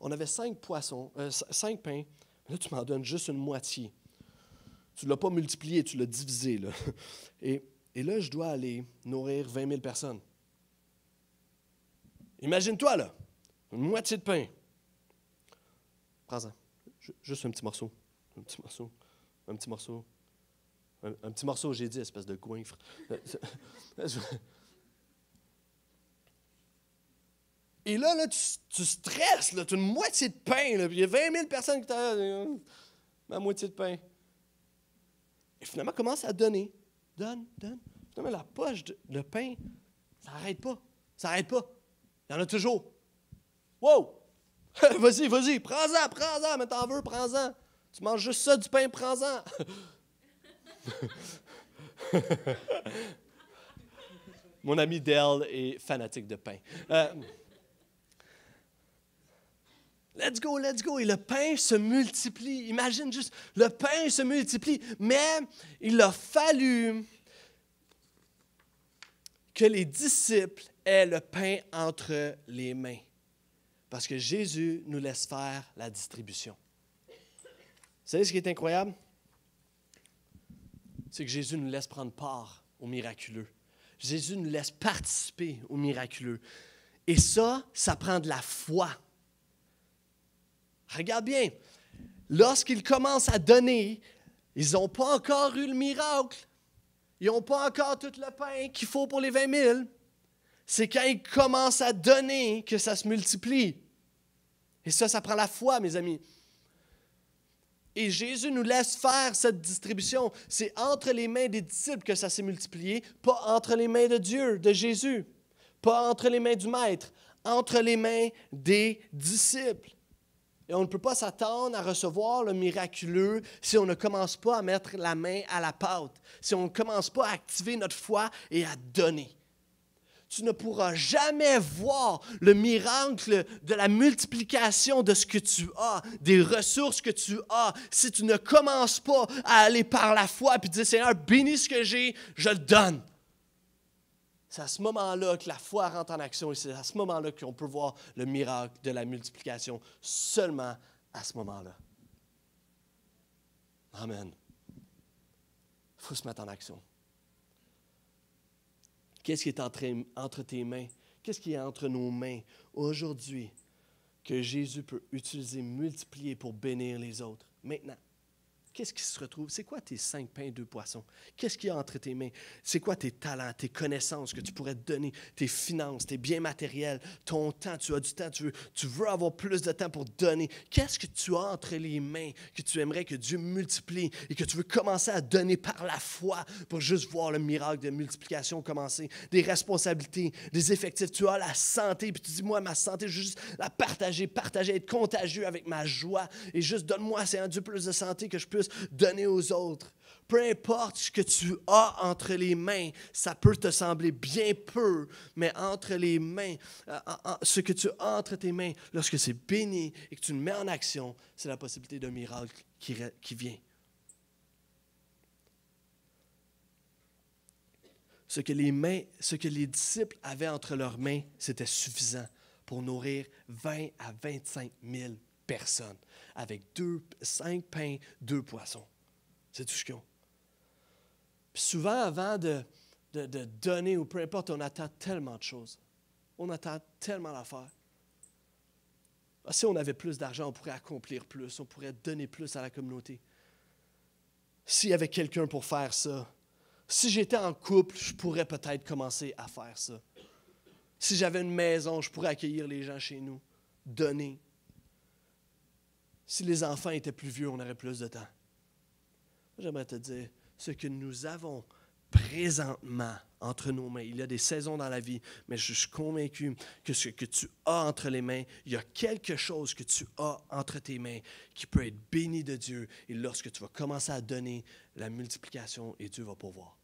A: On avait cinq poissons, euh, cinq pains. Là, tu m'en donnes juste une moitié. Tu ne l'as pas multiplié, tu l'as divisé. Là. Et et là, je dois aller nourrir 20 000 personnes. Imagine-toi, là, une moitié de pain. Prends-en. Juste un petit morceau. Un petit morceau. Un petit morceau. Un, petit morceau, j'ai dit, espèce de goinfre. Euh, Et là, là tu, stresses, là, tu as une moitié de pain, là, il y a 20 000 personnes qui t'ont. Ma moitié de pain. Et finalement, commence à donner donne, donne. mais la poche de, pain, ça n'arrête pas. Ça n'arrête pas. Il y en a toujours. Wow! vas-y, vas-y, prends-en, prends-en, mais t'en veux, prends-en. Tu manges juste ça, du pain, prends-en. Mon ami Dell est fanatique de pain. Euh, Let's go, let's go. Et le pain se multiplie. Imagine juste, le pain se multiplie. Mais il a fallu que les disciples aient le pain entre les mains. Parce que Jésus nous laisse faire la distribution. Vous savez ce qui est incroyable? C'est que Jésus nous laisse prendre part au miraculeux. Jésus nous laisse participer au miraculeux. Et ça, ça prend de la foi Regarde bien. Lorsqu'ils commencent à donner, ils n'ont pas encore eu le miracle. Ils n'ont pas encore tout le pain qu'il faut pour les 20 000. C'est quand ils commencent à donner que ça se multiplie. Et ça, ça prend la foi, mes amis. Et Jésus nous laisse faire cette distribution. C'est entre les mains des disciples que ça s'est multiplié, pas entre les mains de Dieu, de Jésus, pas entre les mains du Maître, entre les mains des disciples. Et on ne peut pas s'attendre à recevoir le miraculeux si on ne commence pas à mettre la main à la pâte, si on ne commence pas à activer notre foi et à donner. Tu ne pourras jamais voir le miracle de la multiplication de ce que tu as, des ressources que tu as, si tu ne commences pas à aller par la foi et dire Seigneur, bénis ce que j'ai, je le donne. C'est à ce moment-là que la foi rentre en action et c'est à ce moment-là qu'on peut voir le miracle de la multiplication, seulement à ce moment-là. Amen. Il faut se mettre en action. Qu'est-ce qui est entre tes mains? Qu'est-ce qui est entre nos mains aujourd'hui que Jésus peut utiliser, multiplier pour bénir les autres? Maintenant. Qu'est-ce qui se retrouve? C'est quoi tes cinq pains, deux poissons? Qu'est-ce qu'il y a entre tes mains? C'est quoi tes talents, tes connaissances que tu pourrais te donner, tes finances, tes biens matériels, ton temps? Tu as du temps, tu veux, tu veux avoir plus de temps pour donner. Qu'est-ce que tu as entre les mains que tu aimerais que Dieu multiplie et que tu veux commencer à donner par la foi pour juste voir le miracle de multiplication commencer? Des responsabilités, des effectifs. Tu as la santé, puis tu dis, moi, ma santé, je veux juste la partager, partager, être contagieux avec ma joie et juste donne-moi, un Dieu, plus de santé que je puisse donner aux autres. Peu importe ce que tu as entre les mains, ça peut te sembler bien peu, mais entre les mains, euh, ce que tu as entre tes mains, lorsque c'est béni et que tu le mets en action, c'est la possibilité d'un miracle qui, vient. Ce que, les mains, ce que les disciples avaient entre leurs mains, c'était suffisant pour nourrir 20 à 25 000 personnes avec cinq pains, deux poissons. C'est tout ce qu'ils ont. souvent, avant de, de, donner ou peu importe, on attend tellement de choses. On attend tellement d'affaires. Ah, si on avait plus d'argent, on pourrait accomplir plus, on pourrait donner plus à la communauté. S'il y avait quelqu'un pour faire ça, si j'étais en couple, je pourrais peut-être commencer à faire ça. Si j'avais une maison, je pourrais accueillir les gens chez nous, donner, si les enfants étaient plus vieux, on aurait plus de temps. J'aimerais te dire, ce que nous avons présentement entre nos mains, il y a des saisons dans la vie, mais je suis convaincu que ce que tu as entre les mains, il y a quelque chose que tu as entre tes mains qui peut être béni de Dieu. Et lorsque tu vas commencer à donner, la multiplication et Dieu va pouvoir.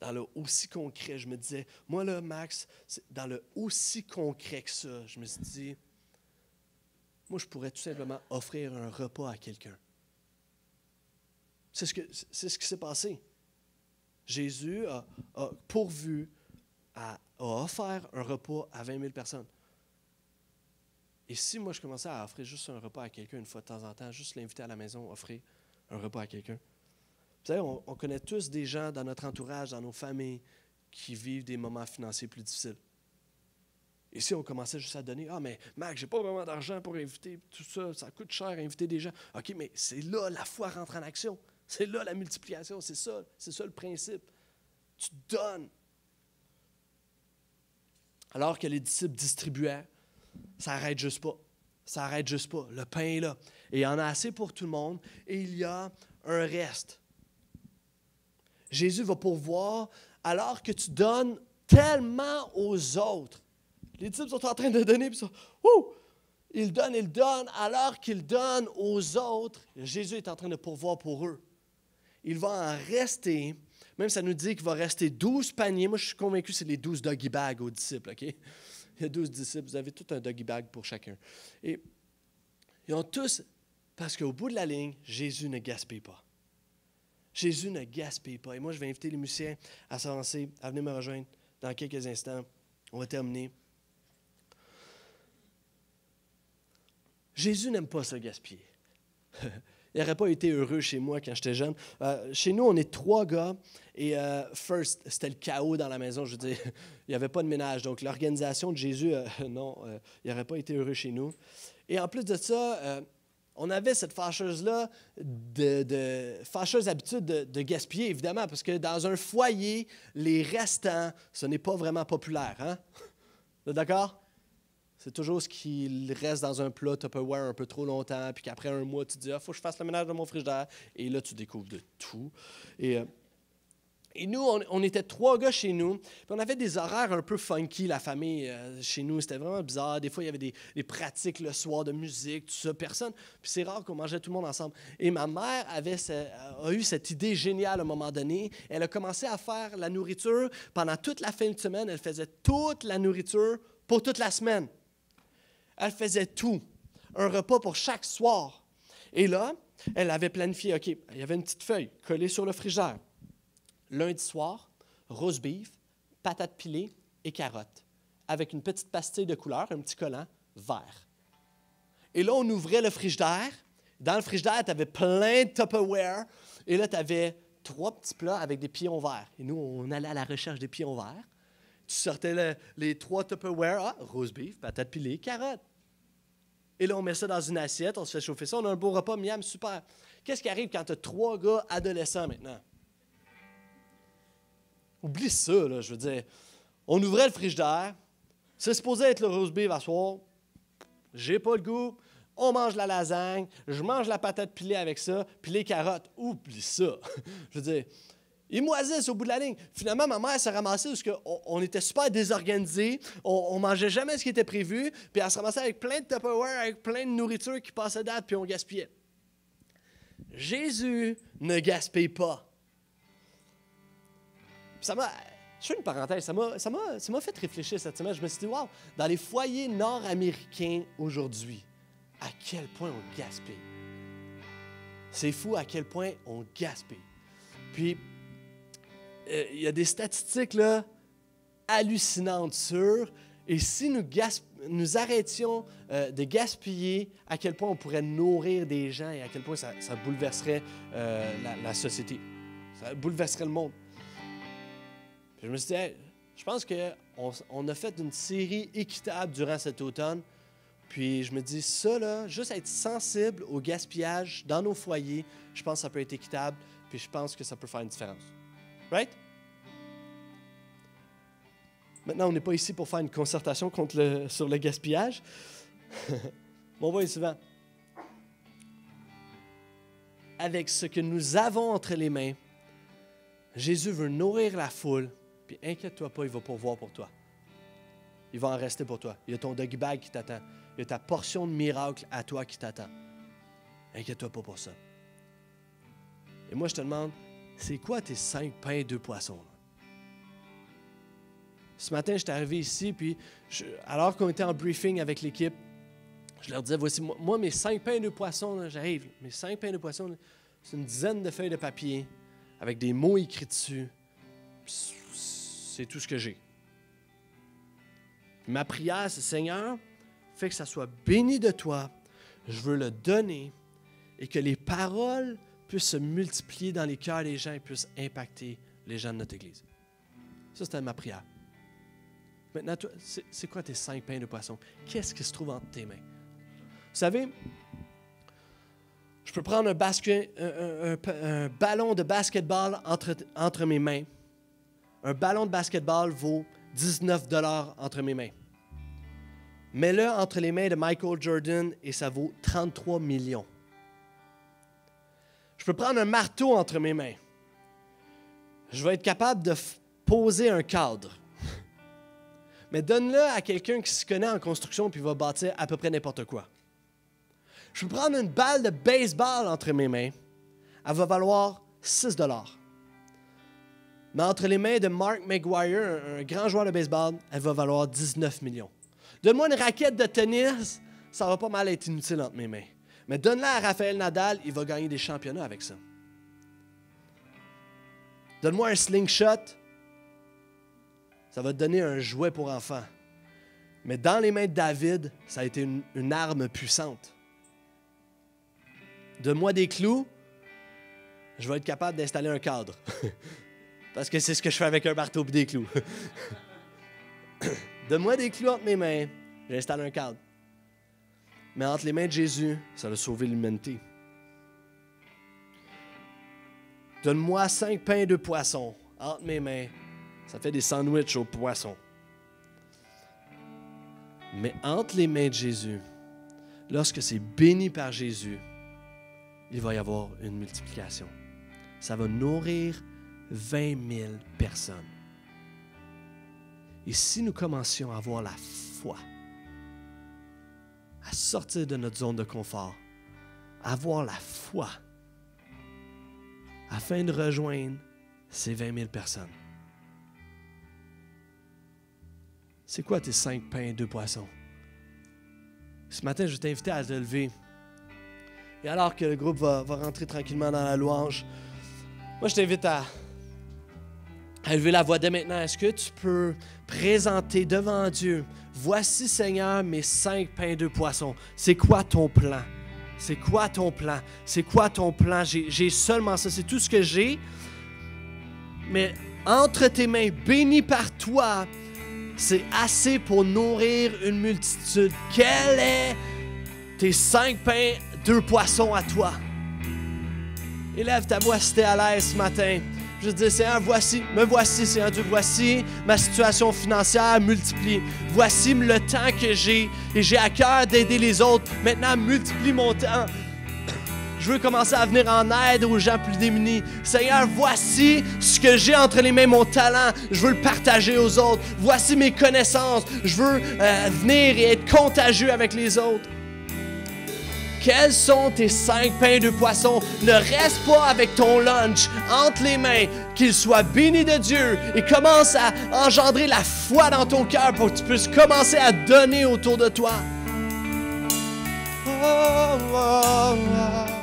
A: dans le aussi concret, je me disais, moi là, Max, dans le aussi concret que ça, je me suis dit, moi, je pourrais tout simplement offrir un repas à quelqu'un. C'est ce, que, c'est ce qui s'est passé. Jésus a, pourvu, à a, offert un repas à 20 000 personnes. Et si moi, je commençais à offrir juste un repas à quelqu'un une fois de temps en temps, juste l'inviter à la maison, offrir un repas à quelqu'un, on, connaît tous des gens dans notre entourage, dans nos familles, qui vivent des moments financiers plus difficiles. Et si on commençait juste à donner, ah, mais Mac, j'ai pas vraiment d'argent pour inviter tout ça, ça coûte cher inviter des gens. OK, mais c'est là la foi rentre en action. C'est là la multiplication, c'est ça, c'est ça le principe. Tu donnes. Alors que les disciples distribuaient, ça n'arrête juste pas. Ça arrête juste pas. Le pain est là. Et il y en a assez pour tout le monde. Et il y a un reste. Jésus va pourvoir alors que tu donnes tellement aux autres. Les disciples sont en train de donner, puis ils sont, Ils donnent, ils donnent. Alors qu'ils donnent aux autres, Jésus est en train de pourvoir pour eux. Il va en rester, même ça nous dit qu'il va rester douze paniers. Moi, je suis convaincu que c'est les douze doggy bags aux disciples, OK? Il y 12 disciples, vous avez tout un doggy bag pour chacun. Et ils ont tous, parce qu'au bout de la ligne, Jésus ne gaspille pas. Jésus ne gaspille pas. Et moi, je vais inviter les musiciens à s'avancer, à venir me rejoindre dans quelques instants. On va terminer. Jésus n'aime pas se gaspiller. Il n'aurait pas été heureux chez moi quand j'étais jeune. Euh, chez nous, on est trois gars et euh, first, c'était le chaos dans la maison. Je veux dire, il n'y avait pas de ménage. Donc, l'organisation de Jésus, euh, non, il n'aurait pas été heureux chez nous. Et en plus de ça, on avait cette fâcheuse-là, de, fâcheuse habitude de, gaspiller, évidemment, parce que dans un foyer, les restants, ce n'est pas vraiment populaire. Hein? D'accord? C'est toujours ce qui reste dans un plat Tupperware un peu trop longtemps, puis qu'après un mois, tu te dis, il ah, faut que je fasse le ménage de mon frigidaire. Et là, tu découvres de tout. Et. Euh, et nous, on, était trois gars chez nous. on avait des horaires un peu funky, la famille, euh, chez nous. C'était vraiment bizarre. Des fois, il y avait des, pratiques le soir de musique, tout ça. Personne. Puis c'est rare qu'on mangeait tout le monde ensemble. Et ma mère avait a eu cette idée géniale à un moment donné. Elle a commencé à faire la nourriture. Pendant toute la fin de semaine, elle faisait toute la nourriture pour toute la semaine. Elle faisait tout. Un repas pour chaque soir. Et là, elle avait planifié, OK, il y avait une petite feuille collée sur le frigère lundi soir, rose beef, patate pilées et carottes, avec une petite pastille de couleur, un petit collant vert. Et là, on ouvrait le frigidaire. Dans le frigidaire, tu avais plein de Tupperware. Et là, tu avais trois petits plats avec des pions verts. Et nous, on allait à la recherche des pions verts. Tu sortais les trois Tupperware. Ah, roast beef, patates pilées, carottes. Et là, on met ça dans une assiette, on se fait chauffer ça, on a un beau repas, miam, super. Qu'est-ce qui arrive quand tu as trois gars adolescents maintenant? Oublie ça, là, je veux dire. On ouvrait le d'air. c'est supposé être le roast beef à soir, j'ai pas le goût, on mange la lasagne, je mange la patate pilée avec ça, puis les carottes, oublie ça. je veux dire, ils moisissent au bout de la ligne. Finalement, ma mère s'est ramassée parce qu'on était super désorganisés, on, mangeait jamais ce qui était prévu, puis elle se ramassait avec plein de Tupperware, avec plein de nourriture qui passait date, puis on gaspillait. Jésus ne gaspille pas ça m'a. Je fais une parenthèse, ça m'a fait réfléchir cette semaine. Je me suis dit, wow, dans les foyers nord-américains aujourd'hui, à quel point on gaspille. C'est fou à quel point on gaspille. Puis, euh, il y a des statistiques là, hallucinantes sur, et si nous, nous arrêtions euh, de gaspiller, à quel point on pourrait nourrir des gens et à quel point ça, ça bouleverserait euh, la, la société, ça bouleverserait le monde je me suis dit, je pense qu'on on a fait une série équitable durant cet automne. Puis je me dis, ça, là, juste être sensible au gaspillage dans nos foyers, je pense que ça peut être équitable, puis je pense que ça peut faire une différence. Right? Maintenant, on n'est pas ici pour faire une concertation contre le, sur le gaspillage. Mon voyez souvent. Avec ce que nous avons entre les mains, Jésus veut nourrir la foule puis inquiète-toi pas, il va pourvoir pour toi. Il va en rester pour toi. Il y a ton dog bag qui t'attend. Il y a ta portion de miracle à toi qui t'attend. Inquiète-toi pas pour ça. Et moi, je te demande, c'est quoi tes cinq pains de deux poissons? Ce matin, je suis arrivé ici, puis alors qu'on était en briefing avec l'équipe, je leur disais, voici, moi, mes cinq pains de deux poissons, j'arrive, mes cinq pains de deux poissons, c'est une dizaine de feuilles de papier avec des mots écrits dessus. Puis, c'est tout ce que j'ai. Ma prière, c'est Seigneur, fais que ça soit béni de toi. Je veux le donner et que les paroles puissent se multiplier dans les cœurs des gens et puissent impacter les gens de notre Église. Ça, c'était ma prière. Maintenant, c'est quoi tes cinq pains de poisson? Qu'est-ce qui se trouve entre tes mains? Vous savez, je peux prendre un, ballon de basketball entre, entre mes mains un ballon de basketball vaut 19 dollars entre mes mains. Mets-le entre les mains de Michael Jordan et ça vaut 33 millions. Je peux prendre un marteau entre mes mains. Je vais être capable de poser un cadre. Mais donne-le à quelqu'un qui se connaît en construction puis va bâtir à peu près n'importe quoi. Je peux prendre une balle de baseball entre mes mains. Elle va valoir 6 dollars. Mais entre les mains de Mark McGuire, un, grand joueur de baseball, elle va valoir 19 millions. Donne-moi une raquette de tennis, ça va pas mal être inutile entre mes mains. Mais donne-la à Raphaël Nadal, il va gagner des championnats avec ça. Donne-moi un slingshot, ça va te donner un jouet pour enfant. Mais dans les mains de David, ça a été une, une arme puissante. Donne-moi des clous, je vais être capable d'installer un cadre. Parce que c'est ce que je fais avec un marteau et des clous. Donne-moi des clous entre mes mains, j'installe un cadre. Mais entre les mains de Jésus, ça va sauver l'humanité. Donne-moi cinq pains de poisson entre mes mains, ça fait des sandwichs au poissons. Mais entre les mains de Jésus, lorsque c'est béni par Jésus, il va y avoir une multiplication. Ça va nourrir 20 000 personnes. Et si nous commencions à avoir la foi, à sortir de notre zone de confort, à avoir la foi, afin de rejoindre ces 20 000 personnes. C'est quoi tes cinq pains et deux poissons? Ce matin, je t'inviter à te lever. Et alors que le groupe va rentrer tranquillement dans la louange, moi, je t'invite à, Élevez la voix de maintenant, est-ce que tu peux présenter devant Dieu, voici Seigneur mes cinq pains de poisson, c'est quoi ton plan? C'est quoi ton plan? C'est quoi ton plan? J'ai seulement ça, c'est tout ce que j'ai. Mais entre tes mains, béni par toi, c'est assez pour nourrir une multitude. Quel est tes cinq pains, deux poissons à toi? Élève ta voix si t'es à l'aise ce matin. Je dis, Seigneur, voici, me voici, Seigneur Dieu, voici ma situation financière, multiplie. Voici le temps que j'ai et j'ai à cœur d'aider les autres. Maintenant, multiplie mon temps. Je veux commencer à venir en aide aux gens plus démunis. Seigneur, voici ce que j'ai entre les mains, mon talent. Je veux le partager aux autres. Voici mes connaissances. Je veux euh, venir et être contagieux avec les autres. Quels sont tes cinq pains de poisson? Ne reste pas avec ton lunch entre les mains, qu'il soit béni de Dieu et commence à engendrer la foi dans ton cœur pour que tu puisses commencer à donner autour de toi. Oh, oh, oh,